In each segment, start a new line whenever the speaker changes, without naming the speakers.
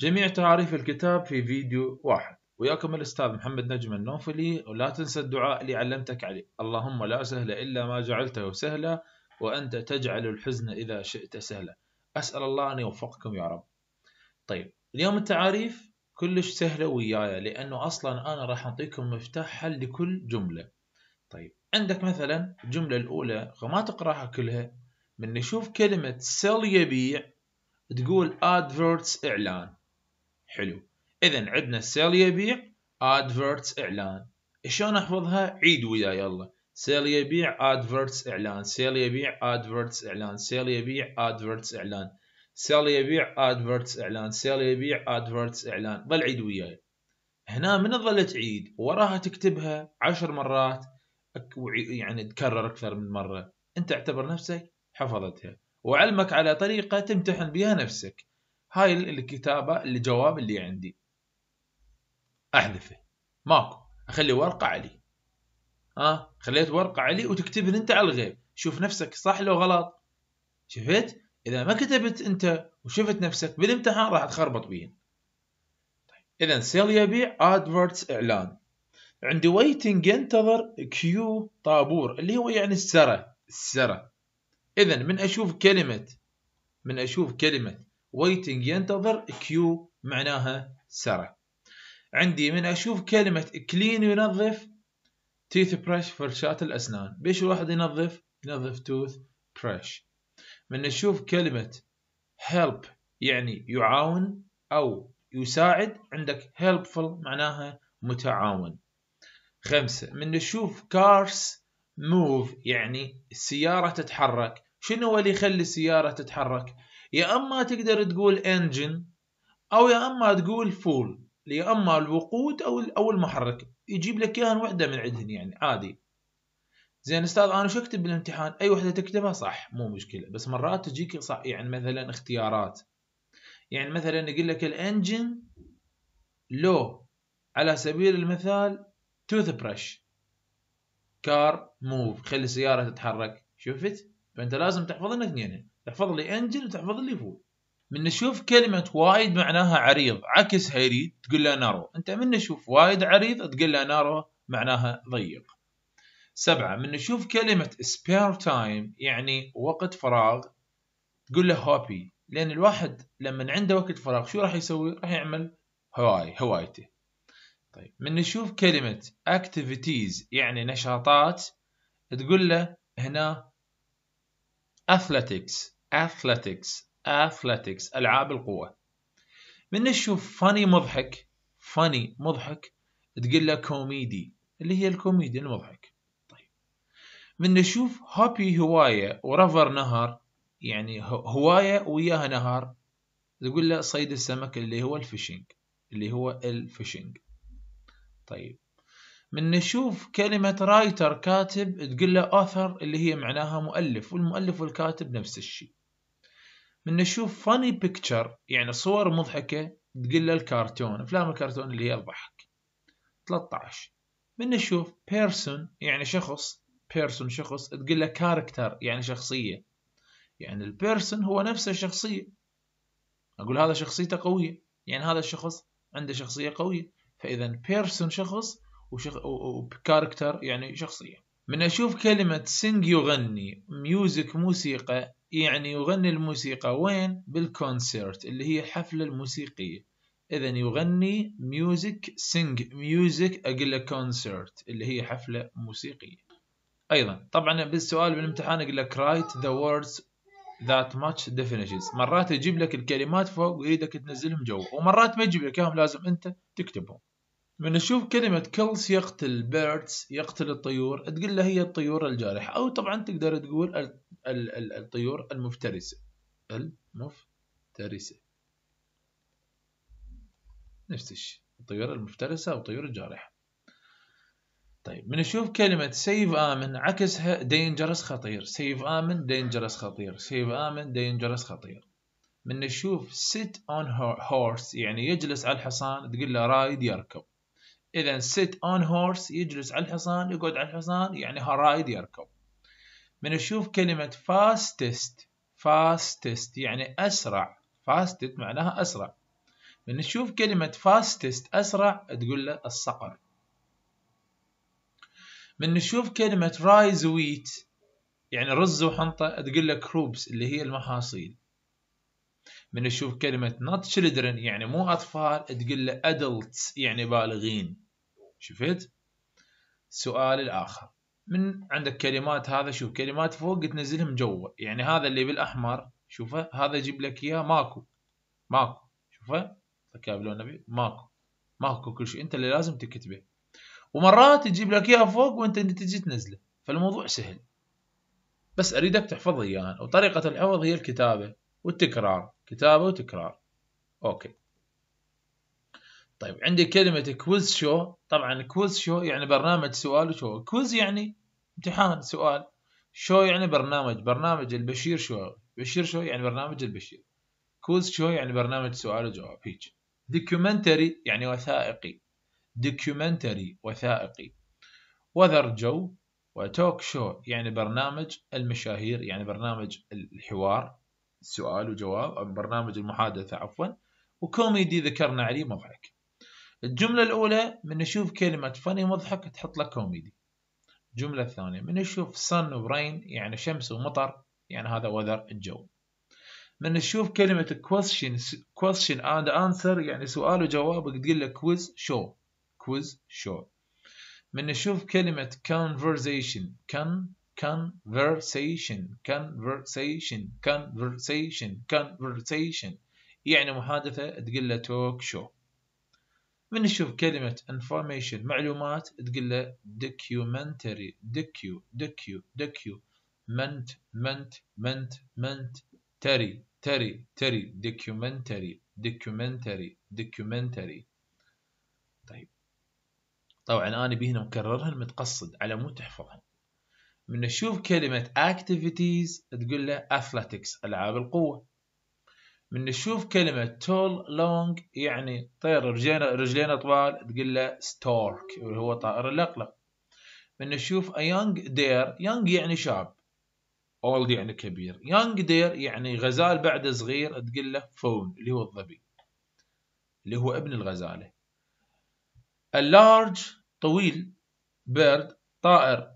جميع تعاريف الكتاب في فيديو واحد وياكم الأستاذ محمد نجم النوفلي ولا تنسى الدعاء اللي علمتك عليه اللهم لا سهل إلا ما جعلته سهلا وأنت تجعل الحزن إذا شئت سهلا أسأل الله أن يوفقكم يا رب طيب اليوم التعاريف كلش سهلة وياي لأنه أصلا أنا راح أعطيكم مفتاح حل لكل جملة طيب عندك مثلا الجملة الأولى ما تقرأها كلها من نشوف كلمة سيل يبيع تقول ادفيرتس إعلان حلو اذا عندنا سيل يبيع ادفرتس اعلان شلون احفظها عيد ويا يلا سيل يبيع ادفرتس اعلان سيل يبيع ادفرتس اعلان سيل يبيع ادفرتس اعلان سيل يبيع ادفرتس اعلان سيل يبيع ادفرتس اعلان ظل عيد وياي هنا من ظلت عيد وراها تكتبها عشر مرات يعني تكرر اكثر من مره انت اعتبر نفسك حفظتها وعلمك على طريقه تمتحن بها نفسك هاي الكتابه الجواب اللي عندي احذفه ماكو اخلي ورقه علي ها أه؟ خليت ورقه علي وتكتبن انت على الغيب شوف نفسك صح لو غلط شفت اذا ما كتبت انت وشفت نفسك بالامتحان راح تخربط بيهن طيب. اذا سيل يبيع ادفرتس اعلان عندي ويتنج ينتظر كيو طابور اللي هو يعني السرة السرة اذا من اشوف كلمة من اشوف كلمة waiting ينتظر كيو معناها سرى عندي من اشوف كلمه كلين ينظف تيث برش فرشاة الاسنان بيش الواحد ينظف ينظف توث برش من نشوف كلمه help يعني يعاون او يساعد عندك helpful معناها متعاون خمسة من نشوف cars move يعني السيارة تتحرك شنو هو اللي يخلي السيارة تتحرك يا اما تقدر تقول انجن او يا اما تقول فول يا اما الوقود او او المحرك يجيب لك اياها وحده من عندهن يعني عادي زين استاذ انا شو اكتب بالامتحان اي وحده تكتبها صح مو مشكله بس مرات تجيك صح يعني مثلا اختيارات يعني مثلا يقول لك الانجن لو على سبيل المثال توث برش كار موف خلي السياره تتحرك شفت فانت لازم تحفظ لنا اثنين تحفظ لي انجل وتحفظ لي فول من نشوف كلمة وايد معناها عريض عكس هيريد تقول له نارو أنت من نشوف وايد عريض تقول له نارو معناها ضيق سبعة من نشوف كلمة spare time يعني وقت فراغ تقول له هوبي لأن الواحد لما عنده وقت فراغ شو راح يسوي راح يعمل هواي هوايته طيب من نشوف كلمة activities يعني نشاطات تقول له هنا athletics athletics athletics العاب القوه من نشوف فاني مضحك فاني مضحك تقول له كوميدي اللي هي الكوميدي المضحك طيب من نشوف هوبي هوايه ورفر نهر يعني هوايه وياها نهر تقول له صيد السمك اللي هو الفيشنج اللي هو الفيشنج طيب من نشوف كلمة رايتر كاتب تقول له اوثر اللي هي معناها مؤلف والمؤلف والكاتب نفس الشيء من نشوف فاني بيكتشر يعني صور مضحكة تقول له الكرتون أفلام الكرتون اللي هي الضحك 13 من نشوف بيرسون يعني شخص بيرسون شخص تقول له كاركتر يعني شخصية يعني البيرسون هو نفسه الشخصية أقول هذا شخصيته قوية يعني هذا الشخص عنده شخصية قوية فإذا بيرسون شخص وشخ... وكاركتر يعني شخصية من أشوف كلمة سينج يغني ميوزك موسيقى يعني يغني الموسيقى وين بالكونسرت اللي هي الحفلة الموسيقية إذا يغني ميوزك سينج ميوزك أقول له كونسرت اللي هي حفلة موسيقية أيضا طبعا بالسؤال بالامتحان اقول لك write the words that much definitions مرات يجيب لك الكلمات فوق ويريدك تنزلهم جوا ومرات ما يجيب لك اياهم لازم انت تكتبهم من نشوف كلمة كلس يقتل بيردز يقتل الطيور تقول له هي الطيور الجارحة أو طبعا تقدر تقول الطيور المفترسة المفترسة نفس الشيء الطيور المفترسة أو الطيور الجارحة طيب بنشوف كلمة سيف آمن عكسها دينجرس خطير سيف آمن دينجرس خطير سيف آمن دينجرس خطير من نشوف sit on horse يعني يجلس على الحصان تقول له رايد يركب إذا sit on horse يجلس على الحصان يقعد على الحصان يعني رايد يركب من نشوف كلمة fastest fastest يعني أسرع fastest معناها أسرع من نشوف كلمة fastest أسرع تقول له الصقر من نشوف كلمة rise wheat يعني رز وحنطة تقول له كروبس اللي هي المحاصيل من نشوف كلمة not children يعني مو أطفال تقول له adults يعني بالغين شفت؟ السؤال الآخر من عندك كلمات هذا شوف كلمات فوق تنزلهم جوا يعني هذا اللي بالاحمر شوفه هذا يجيب لك اياه ماكو ماكو شوفه فكها بلون نبي ماكو ماكو كل شيء انت اللي لازم تكتبه ومرات تجيب لك اياه فوق وانت اللي تجي تنزله فالموضوع سهل بس اريدك تحفظ اياها وطريقه الحفظ هي الكتابه والتكرار كتابه وتكرار اوكي طيب عندي كلمة كويز شو طبعا كويز شو يعني برنامج سؤال وشو كويز يعني امتحان سؤال شو يعني برنامج برنامج البشير شو بشير شو يعني برنامج البشير كويز شو يعني برنامج سؤال وجواب هيك دوكيومنتري يعني وثائقي دوكيومنتري وثائقي وذر جو وتوك شو يعني برنامج المشاهير يعني برنامج الحوار سؤال وجواب أو برنامج المحادثة عفوا وكوميدي ذكرنا عليه مضحك الجملة الأولى من نشوف كلمة فني مضحك تحط لك كوميدي الجملة الثانية من نشوف sun وبرين يعني شمس ومطر يعني هذا وذر الجو من نشوف كلمة question question and answer يعني سؤال وجواب تقول لك quiz show quiz show من نشوف كلمة conversation can conversation conversation conversation conversation يعني محادثة تقول له talk show من نشوف كلمة information معلومات تقول له documentary دكيو دكيو دكيو منت منت منت منت تري تري تري documentary documentary documentary طيب طبعا انا بهنا مكررها المتقصد على مو تحفظها من نشوف كلمة activities تقول له athletics العاب القوة من نشوف كلمة تول لونج يعني طير رجلين رجلين طوال تقول له ستورك اللي هو طائر الأقلق من نشوف a young deer young يعني شاب اولد يعني كبير young deer يعني غزال بعد صغير تقول له فون اللي هو الظبي اللي هو ابن الغزالة a large طويل bird طائر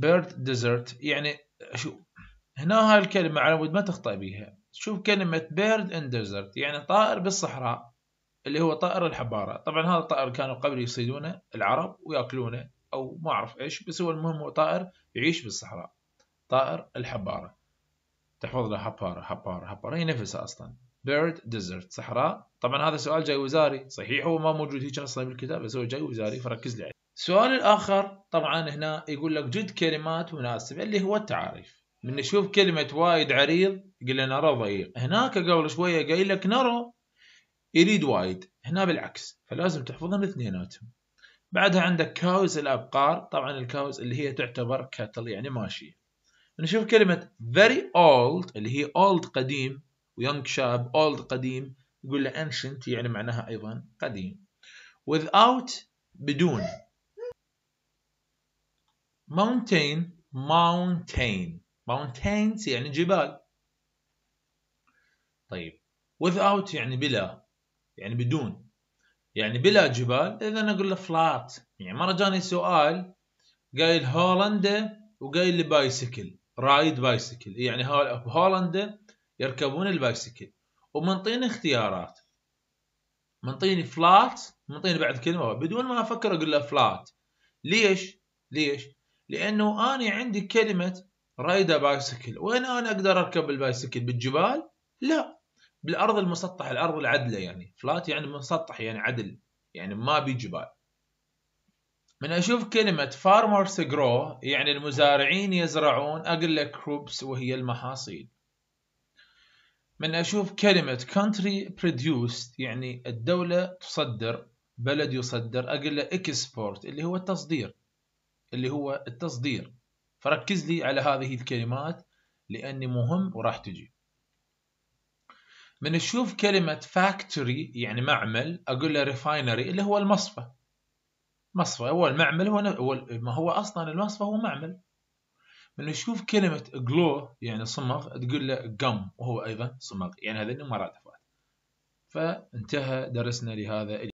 bird desert يعني شو هنا هاي الكلمة على ود ما تخطئ بيها شوف كلمة بيرد ان ديزرت يعني طائر بالصحراء اللي هو طائر الحبارة طبعا هذا الطائر كانوا قبل يصيدونه العرب وياكلونه أو ما أعرف إيش بس هو المهم هو طائر يعيش بالصحراء طائر الحبارة تحفظ له حبارة حبارة حبارة هي نفسها أصلا بيرد ديزرت صحراء طبعا هذا سؤال جاي وزاري صحيح هو ما موجود هيك أصلا بالكتاب بس هو جاي وزاري فركز لي عليه السؤال الآخر طبعا هنا يقول لك جد كلمات مناسبة اللي هو التعاريف من نشوف كلمة وايد عريض قلنا نرى ضيق هناك قبل شوية قايل لك نرى يريد وايد هنا بالعكس فلازم تحفظهم اثنيناتهم بعدها عندك كاوز الأبقار طبعا الكاوز اللي هي تعتبر كاتل يعني ماشية نشوف كلمة very old اللي هي old قديم ويونج شاب old قديم يقول له ancient يعني معناها أيضا قديم without بدون mountain mountain mountains يعني جبال طيب without يعني بلا يعني بدون يعني بلا جبال اذا اقول له flat يعني مره جاني سؤال قايل هولندا وقايل لي بايسكل رايد بايسكل يعني هولندا يركبون البايسكل ومنطيني اختيارات منطيني فلات منطيني بعد كلمه بدون ما افكر اقول له فلات ليش؟ ليش؟ لانه انا عندي كلمه رايده بايسكل وين انا اقدر اركب البايسكل بالجبال لا بالارض المسطحه الارض العدله يعني فلات يعني مسطح يعني عدل يعني ما بي جبال من اشوف كلمه فارمرز جرو يعني المزارعين يزرعون اقول لك كروبس وهي المحاصيل من اشوف كلمه كونتري produced يعني الدوله تصدر بلد يصدر اقول له اكسبورت اللي هو التصدير اللي هو التصدير فركز لي على هذه الكلمات لأني مهم وراح تجي من تشوف كلمة فاكتوري يعني معمل أقول له ريفاينري اللي هو المصفى مصفى هو المعمل هو, هو ما هو أصلا المصفى هو معمل من تشوف كلمة جلو يعني صمغ تقول له جم وهو أيضا صمغ يعني هذين مرادفات فانتهى درسنا لهذا